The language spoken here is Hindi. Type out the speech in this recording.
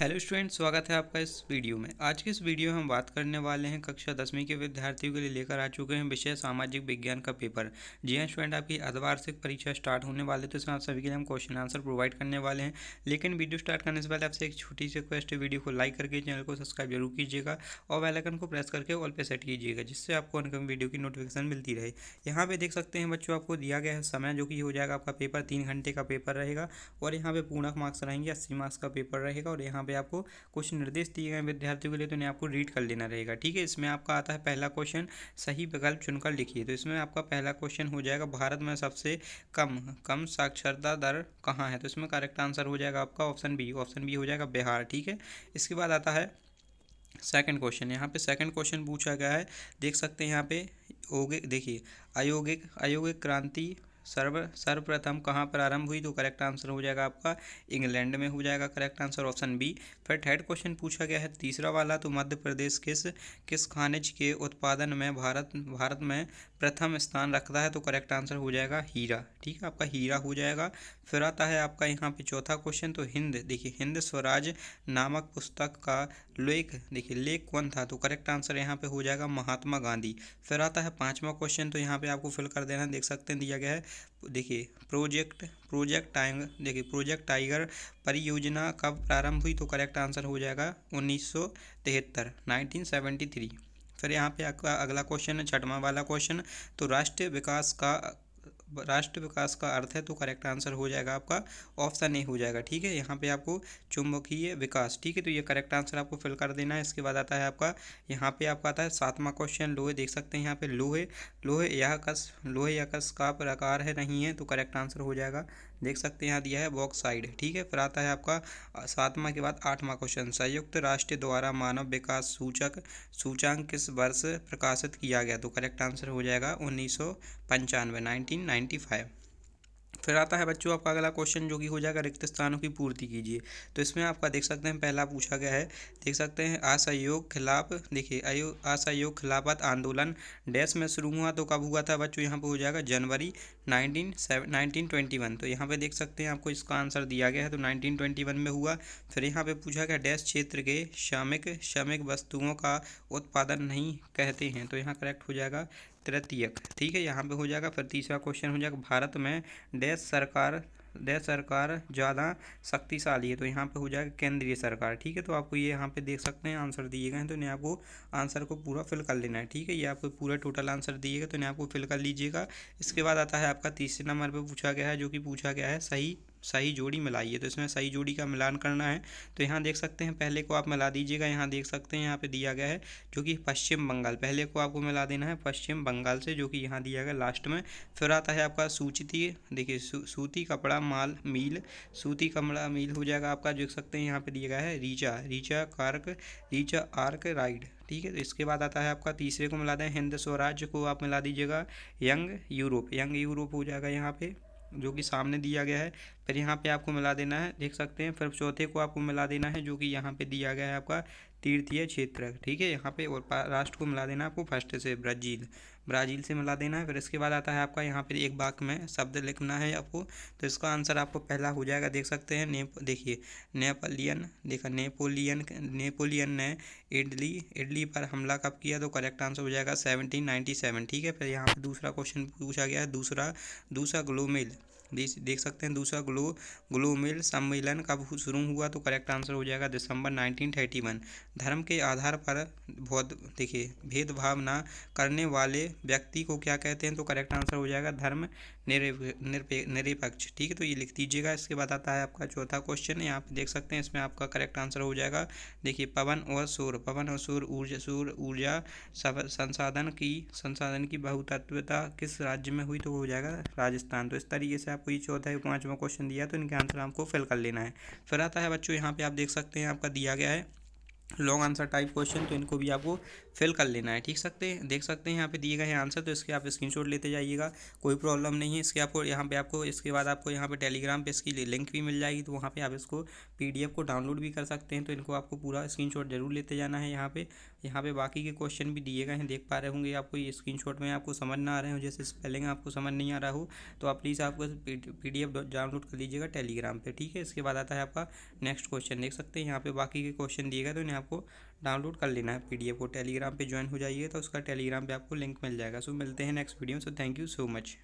हेलो स्टूडेंट स्वागत है आपका इस वीडियो में आज के इस वीडियो में हम बात करने वाले हैं कक्षा दसवीं के विद्यार्थियों के लिए लेकर आ चुके हैं विषय सामाजिक विज्ञान का पेपर जी हाँ स्टूडेंट आपकी अधिवार्षिक परीक्षा स्टार्ट होने वाले तो इसमें आप सभी के लिए हम क्वेश्चन आंसर प्रोवाइड करने वाले हैं लेकिन वीडियो स्टार्ट करने से पहले आपसे एक छोटी सी रिक्वेस्ट है वीडियो को लाइक करके चैनल को सब्सक्राइब जरूर कीजिएगा और वेलाइकन को प्रेस करके ऑल पर सेट कीजिएगा जिससे आपको अनकम वीडियो की नोटिफिकेशन मिलती रहे यहाँ पर देख सकते हैं बच्चों आपको दिया गया है समय जो कि हो जाएगा आपका पेपर तीन घंटे का पेपर रहेगा और यहाँ पर पूर्णक मार्क्स रहेंगे अस्सी मार्क्स का पेपर रहेगा और यहाँ यहाँ पे आपको कुछ निर्देश दिए गए विद्यार्थियों के लिए तो उन्हें आपको रीड कर लेना रहेगा ठीक है इसमें आपका आता है पहला क्वेश्चन सही विकल्प चुनकर लिखिए तो इसमें आपका पहला क्वेश्चन हो जाएगा भारत में सबसे कम कम साक्षरता दर कहाँ है तो इसमें करेक्ट आंसर हो जाएगा आपका ऑप्शन बी ऑप्शन बी हो जाएगा बिहार ठीक है इसके बाद आता है सेकंड क्वेश्चन यहाँ पे सेकंड क्वेश्चन पूछा गया है देख सकते हैं यहाँ पे ओगे देखिए अयोगिक अयोगिक क्रांति सर्व सर्वप्रथम कहाँ आरंभ हुई तो करेक्ट आंसर हो जाएगा आपका इंग्लैंड में हो जाएगा करेक्ट आंसर ऑप्शन बी फिर थर्ड क्वेश्चन पूछा गया है तीसरा वाला तो मध्य प्रदेश किस किस खानिज के उत्पादन में भारत भारत में प्रथम स्थान रखता है तो करेक्ट आंसर हो जाएगा हीरा ठीक है आपका हीरा हो जाएगा फिर आता है आपका यहाँ पे चौथा क्वेश्चन तो हिंद देखिए हिंद स्वराज नामक पुस्तक का लेख देखिए लेख कौन था तो करेक्ट आंसर यहाँ पे हो जाएगा महात्मा गांधी फिर आता है पाँचवा क्वेश्चन तो यहाँ पे आपको फिल कर देना देख सकते हैं दिया गया है देखिए प्रोजेक्ट प्रोजेक्ट टाइगर देखिए प्रोजेक्ट टाइगर परियोजना कब प्रारंभ हुई तो करेक्ट आंसर हो जाएगा उन्नीस सौ तिहत्तर नाइनटीन सेवेंटी थ्री फिर यहाँ पे आपका अगला क्वेश्चन है छठवां वाला क्वेश्चन तो राष्ट्रीय विकास का राष्ट्र विकास का अर्थ है तो करेक्ट आंसर हो जाएगा आपका ऑप्शन ए हो जाएगा ठीक है यहाँ पे आपको चुंबकीय विकास ठीक है तो ये करेक्ट आंसर आपको फिल कर देना है इसके बाद आता है आपका यहाँ पे आपका आता है सातवां क्वेश्चन लोहे देख सकते हैं यहाँ पे लोहे लोहे या कस लोहे या कस का प्रकार है नहीं है तो करेक्ट आंसर हो जाएगा देख सकते हैं यहाँ दिया है बॉक्स साइड ठीक है फिर आता है आपका सातवां के बाद आठवां क्वेश्चन संयुक्त राष्ट्र द्वारा मानव विकास सूचक सूचांक किस वर्ष प्रकाशित किया गया तो करेक्ट आंसर हो जाएगा उन्नीस सौ पंचानवे नाइनटीन नाइन्टी फाइव फिर आता है बच्चों आपका अगला क्वेश्चन जो कि हो जाएगा रिक्त स्थानों की पूर्ति कीजिए तो इसमें आपका देख सकते हैं पहला पूछा गया है देख सकते हैं असहयोग खिलाफ देखिए असहयोग खिलाफत आंदोलन डैश में शुरू हुआ तो कब हुआ था बच्चों यहाँ पर हो जाएगा जनवरी नाइनटीन ट्वेंटी वन तो यहाँ पर देख सकते हैं आपको इसका आंसर दिया गया है तो नाइनटीन ट्वेंटी वन में हुआ फिर यहाँ पर पूछा गया डैश क्षेत्र के श्रमिक श्रमिक वस्तुओं का उत्पादन नहीं कहते हैं तो यहाँ करेक्ट हो जाएगा तृतीयक ठीक है यहाँ पे हो जाएगा फिर तीसरा क्वेश्चन हो जाएगा भारत में डैश देश सरकार देश सरकार ज़्यादा शक्तिशाली है तो यहाँ पे हो जाएगा केंद्रीय सरकार ठीक है तो आपको ये यहाँ पे देख सकते हैं आंसर दिए गए हैं तो इन्हें आपको आंसर को पूरा फिल कर लेना है ठीक है ये आपको पूरा टोटल आंसर दिएगा तो इन्हें आपको फिल कर लीजिएगा इसके बाद आता है आपका तीसरे नंबर पर पूछा गया है जो कि पूछा गया है सही सही जोड़ी मिलाई है तो इसमें सही जोड़ी का मिलान करना है तो यहाँ देख सकते हैं पहले को आप मिला दीजिएगा यहाँ देख सकते हैं यहाँ पे दिया गया है जो कि पश्चिम बंगाल पहले को आपको मिला देना है पश्चिम बंगाल से जो कि यहाँ दिया गया लास्ट में फिर आता है आपका सूचती देखिए सू, सूती कपड़ा माल मील सूती कपड़ा मील हो जाएगा आपका देख सकते हैं यहाँ पर दिया गया है रीचा रीचा कार्क रीचा आर्क राइड ठीक है तो इसके बाद आता है आपका तीसरे को मिला दें हिंद स्वराज को आप मिला दीजिएगा यंग यूरोप यंग यूरोप हो जाएगा यहाँ पे जो कि सामने दिया गया है फिर यहाँ पे आपको मिला देना है देख सकते हैं फिर चौथे को आपको मिला देना है जो कि यहाँ पे दिया गया है आपका तीर्थीय क्षेत्र ठीक है यहाँ पे और राष्ट्र को मिला देना आपको फर्स्ट से ब्राज़ील ब्राज़ील से मिला देना है फिर इसके बाद आता है आपका यहाँ पे एक बाक में शब्द लिखना है आपको तो इसका आंसर आपको पहला हो जाएगा देख सकते हैं नेप देखिए नेपोलियन देखा नेपोलियन नेपोलियन ने इडली इडली पर हमला कब किया तो करेक्ट आंसर हो जाएगा सेवनटीन नाइन्टी सेवन ठीक है फिर यहाँ पर दूसरा क्वेश्चन पूछा गया है दूसरा दूसरा ग्लोमेल देख सकते हैं दूसरा ग्लो ग्लोमेल सम्मेलन कब शुरू हुआ तो करेक्ट आंसर हो जाएगा दिसंबर 1931 धर्म के आधार पर बहुत देखिए भेदभाव ना करने वाले व्यक्ति को क्या कहते हैं तो करेक्ट आंसर हो जाएगा धर्म निरपेक्ष ठीक है तो ये लिख दीजिएगा इसके बाद आता है आपका चौथा क्वेश्चन यहाँ पे देख सकते हैं इसमें आपका करेक्ट आंसर हो जाएगा देखिए पवन और सूर्य पवन और सूर्य ऊर्जा सूर्य ऊर्जा संसाधन की संसाधन की बहुतत्वता किस राज्य में हुई तो हो जाएगा राजस्थान तो इस तरीके से आप आपको ये चौथा पाँचवा क्वेश्चन दिया तो इनके आंसर आपको फिल कर लेना है फिर आता है बच्चों यहाँ पर आप देख सकते हैं आपका दिया गया है लॉन्ग आंसर टाइप क्वेश्चन तो इनको भी आपको फिल कर लेना है ठीक सकते हैं देख सकते हैं यहाँ पे दिए गए हैं आंसर तो इसके आप स्क्रीनशॉट लेते जाइएगा कोई प्रॉब्लम नहीं है इसके आपको यहाँ पे आपको इसके बाद आपको यहाँ पे टेलीग्राम पे इसकी लिंक भी मिल जाएगी तो वहाँ पे आप इसको पी को डाउनलोड भी कर सकते हैं तो इनको आपको पूरा स्क्रीनशॉट जरूर लेते जाना है यहाँ पे यहाँ पे बाकी के क्वेश्चन भी दिए गए हैं देख पा रहे होंगे आपको ये स्क्रीन में आपको समझ ना आ रहे हो जैसे स्पेलिंग आपको समझ नहीं आ रहा हो तो आप प्लीज़ आपको पी डाउनलोड कर लीजिएगा टेलीग्राम पर ठीक है इसके बाद आता है आपका नेक्स्ट क्वेश्चन देख सकते हैं यहाँ पे बाकी के क्वेश्चन दिए गए तो इन्हें आपको डाउनलोड कर लेना है पीडीएफ को टेलीग्राम पे ज्वाइन हो जाइए तो उसका टेलीग्राम पे आपको लिंक मिल जाएगा सो मिलते हैं next video so thank you so much